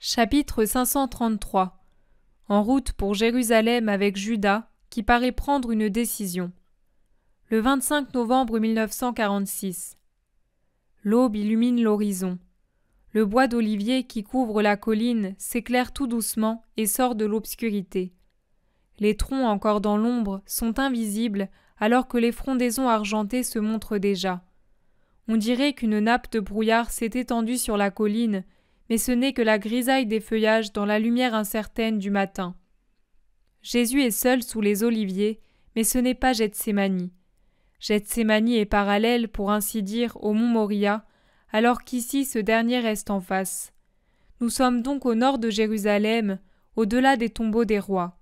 Chapitre 533 En route pour Jérusalem avec Judas, qui paraît prendre une décision. Le 25 novembre 1946. L'aube illumine l'horizon. Le bois d'olivier qui couvre la colline s'éclaire tout doucement et sort de l'obscurité. Les troncs encore dans l'ombre sont invisibles alors que les frondaisons argentées se montrent déjà. On dirait qu'une nappe de brouillard s'est étendue sur la colline mais ce n'est que la grisaille des feuillages dans la lumière incertaine du matin. Jésus est seul sous les oliviers, mais ce n'est pas Gethsemane. Gethsemane est parallèle, pour ainsi dire, au mont Moria, alors qu'ici ce dernier reste en face. Nous sommes donc au nord de Jérusalem, au-delà des tombeaux des rois.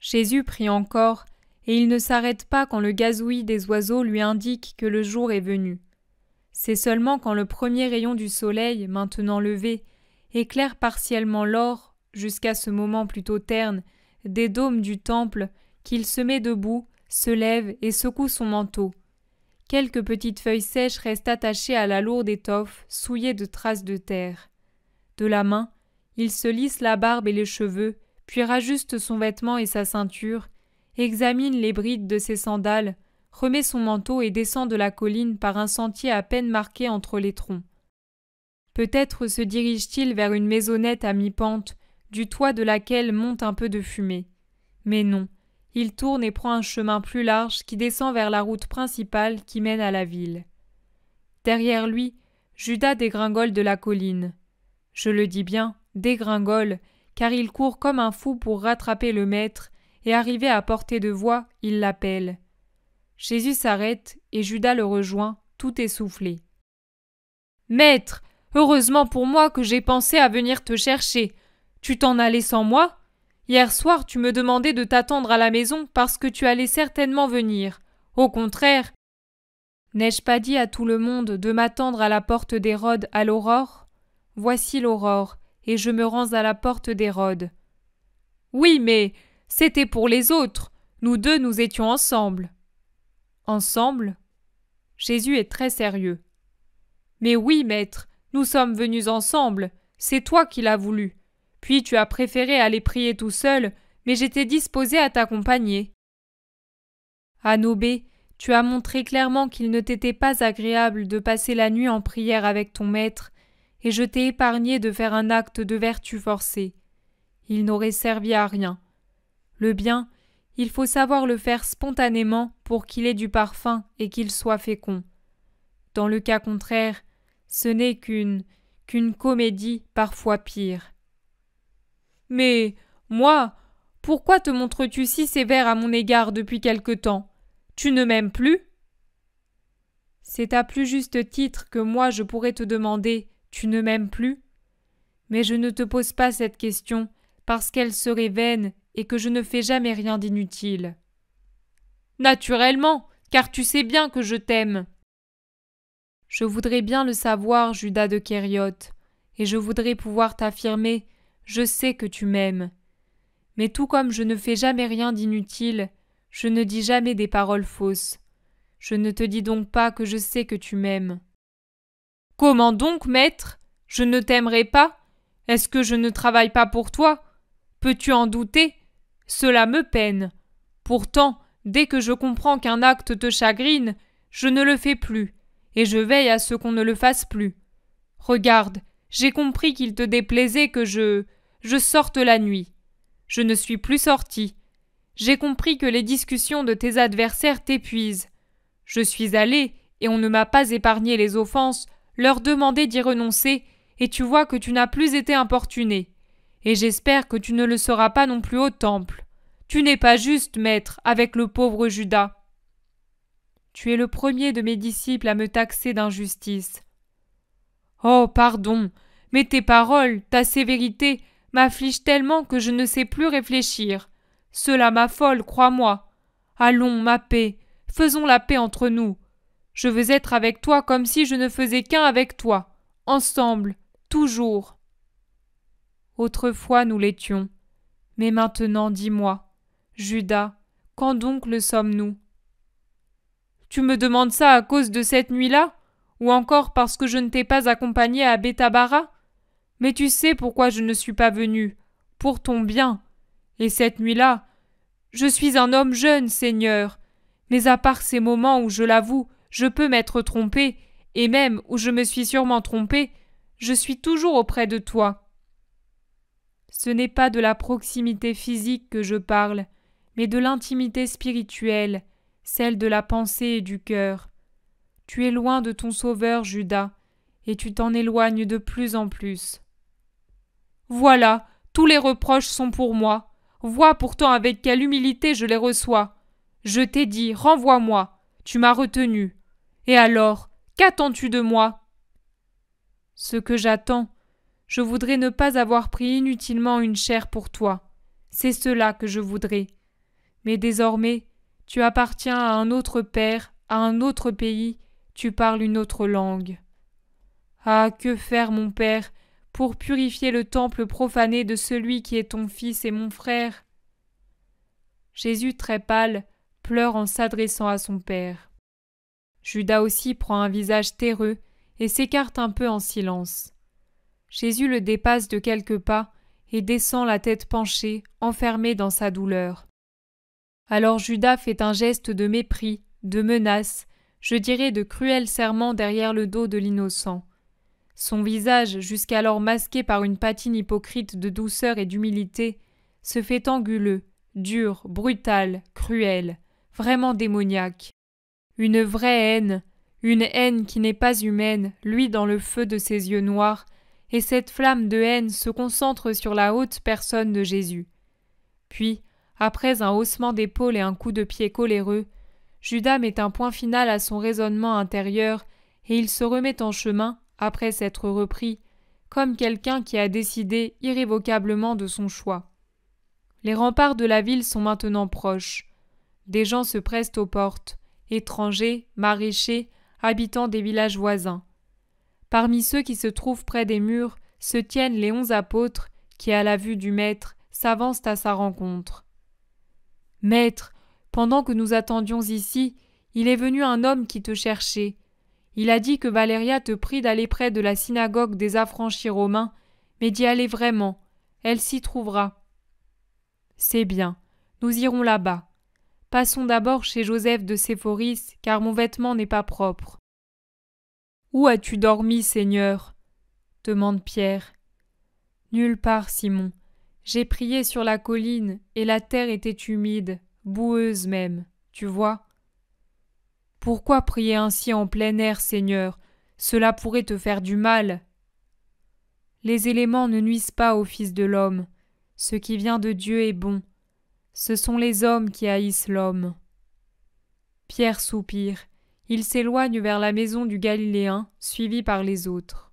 Jésus prie encore, et il ne s'arrête pas quand le gazouillis des oiseaux lui indique que le jour est venu. C'est seulement quand le premier rayon du soleil, maintenant levé, éclaire partiellement l'or, jusqu'à ce moment plutôt terne, des dômes du temple, qu'il se met debout, se lève et secoue son manteau. Quelques petites feuilles sèches restent attachées à la lourde étoffe, souillée de traces de terre. De la main, il se lisse la barbe et les cheveux, puis rajuste son vêtement et sa ceinture, examine les brides de ses sandales, remet son manteau et descend de la colline par un sentier à peine marqué entre les troncs. Peut-être se dirige-t-il vers une maisonnette à mi-pente, du toit de laquelle monte un peu de fumée. Mais non, il tourne et prend un chemin plus large qui descend vers la route principale qui mène à la ville. Derrière lui, Judas dégringole de la colline. Je le dis bien, dégringole, car il court comme un fou pour rattraper le maître, et arrivé à portée de voix, il l'appelle. Jésus s'arrête et Judas le rejoint, tout essoufflé. Maître, heureusement pour moi que j'ai pensé à venir te chercher. Tu t'en allais sans moi Hier soir, tu me demandais de t'attendre à la maison parce que tu allais certainement venir. Au contraire. N'ai-je pas dit à tout le monde de m'attendre à la porte d'Hérode à l'aurore Voici l'aurore, et je me rends à la porte d'Hérode. Oui, mais c'était pour les autres. Nous deux, nous étions ensemble ensemble Jésus est très sérieux. Mais oui, maître, nous sommes venus ensemble, c'est toi qui l'as voulu. Puis tu as préféré aller prier tout seul, mais j'étais disposé à t'accompagner. Anobé, tu as montré clairement qu'il ne t'était pas agréable de passer la nuit en prière avec ton maître, et je t'ai épargné de faire un acte de vertu forcé. Il n'aurait servi à rien. Le bien, il faut savoir le faire spontanément pour qu'il ait du parfum et qu'il soit fécond. Dans le cas contraire, ce n'est qu'une qu'une comédie parfois pire. Mais moi, pourquoi te montres-tu si sévère à mon égard depuis quelque temps Tu ne m'aimes plus C'est à plus juste titre que moi je pourrais te demander Tu ne m'aimes plus Mais je ne te pose pas cette question parce qu'elle serait vaine et que je ne fais jamais rien d'inutile. Naturellement, car tu sais bien que je t'aime. Je voudrais bien le savoir, Judas de Kériote, et je voudrais pouvoir t'affirmer Je sais que tu m'aimes. Mais tout comme je ne fais jamais rien d'inutile, je ne dis jamais des paroles fausses. Je ne te dis donc pas que je sais que tu m'aimes. Comment donc, maître Je ne t'aimerai pas Est-ce que je ne travaille pas pour toi Peux-tu en douter cela me peine. Pourtant, dès que je comprends qu'un acte te chagrine, je ne le fais plus, et je veille à ce qu'on ne le fasse plus. Regarde, j'ai compris qu'il te déplaisait que je je sorte la nuit. Je ne suis plus sorti. J'ai compris que les discussions de tes adversaires t'épuisent. Je suis allé, et on ne m'a pas épargné les offenses, leur demander d'y renoncer, et tu vois que tu n'as plus été importuné et j'espère que tu ne le seras pas non plus au temple. Tu n'es pas juste, maître, avec le pauvre Judas. Tu es le premier de mes disciples à me taxer d'injustice. Oh, pardon, mais tes paroles, ta sévérité, m'affligent tellement que je ne sais plus réfléchir. Cela m'affole, crois-moi. Allons, ma paix, faisons la paix entre nous. Je veux être avec toi comme si je ne faisais qu'un avec toi, ensemble, toujours. Autrefois nous l'étions. Mais maintenant dis-moi, Judas, quand donc le sommes-nous Tu me demandes ça à cause de cette nuit-là Ou encore parce que je ne t'ai pas accompagné à Bétabara Mais tu sais pourquoi je ne suis pas venu, pour ton bien. Et cette nuit-là, je suis un homme jeune, Seigneur, mais à part ces moments où, je l'avoue, je peux m'être trompé, et même où je me suis sûrement trompé, je suis toujours auprès de toi. Ce n'est pas de la proximité physique que je parle, mais de l'intimité spirituelle, celle de la pensée et du cœur. Tu es loin de ton Sauveur, Judas, et tu t'en éloignes de plus en plus. Voilà, tous les reproches sont pour moi. Vois pourtant avec quelle humilité je les reçois. Je t'ai dit, renvoie-moi. Tu m'as retenu. Et alors, qu'attends-tu de moi Ce que j'attends, je voudrais ne pas avoir pris inutilement une chair pour toi. C'est cela que je voudrais. Mais désormais, tu appartiens à un autre père, à un autre pays, tu parles une autre langue. Ah, que faire, mon père, pour purifier le temple profané de celui qui est ton fils et mon frère Jésus, très pâle, pleure en s'adressant à son père. Judas aussi prend un visage terreux et s'écarte un peu en silence. Jésus le dépasse de quelques pas et descend la tête penchée, enfermé dans sa douleur. Alors Judas fait un geste de mépris, de menace, je dirais de cruel serment derrière le dos de l'innocent. Son visage, jusqu'alors masqué par une patine hypocrite de douceur et d'humilité, se fait anguleux, dur, brutal, cruel, vraiment démoniaque. Une vraie haine, une haine qui n'est pas humaine, lui dans le feu de ses yeux noirs, et cette flamme de haine se concentre sur la haute personne de Jésus. Puis, après un haussement d'épaule et un coup de pied coléreux, Judas met un point final à son raisonnement intérieur et il se remet en chemin, après s'être repris, comme quelqu'un qui a décidé irrévocablement de son choix. Les remparts de la ville sont maintenant proches. Des gens se pressent aux portes, étrangers, maraîchers, habitants des villages voisins. Parmi ceux qui se trouvent près des murs se tiennent les onze apôtres qui, à la vue du Maître, s'avancent à sa rencontre. Maître, pendant que nous attendions ici, il est venu un homme qui te cherchait. Il a dit que Valéria te prie d'aller près de la synagogue des affranchis romains, mais d'y aller vraiment. Elle s'y trouvera. C'est bien. Nous irons là-bas. Passons d'abord chez Joseph de Séphoris, car mon vêtement n'est pas propre. Où as-tu dormi, Seigneur demande Pierre. Nulle part, Simon. J'ai prié sur la colline, et la terre était humide, boueuse même, tu vois. Pourquoi prier ainsi en plein air, Seigneur Cela pourrait te faire du mal. Les éléments ne nuisent pas au Fils de l'homme. Ce qui vient de Dieu est bon. Ce sont les hommes qui haïssent l'homme. Pierre soupire, il s'éloigne vers la maison du Galiléen, suivi par les autres.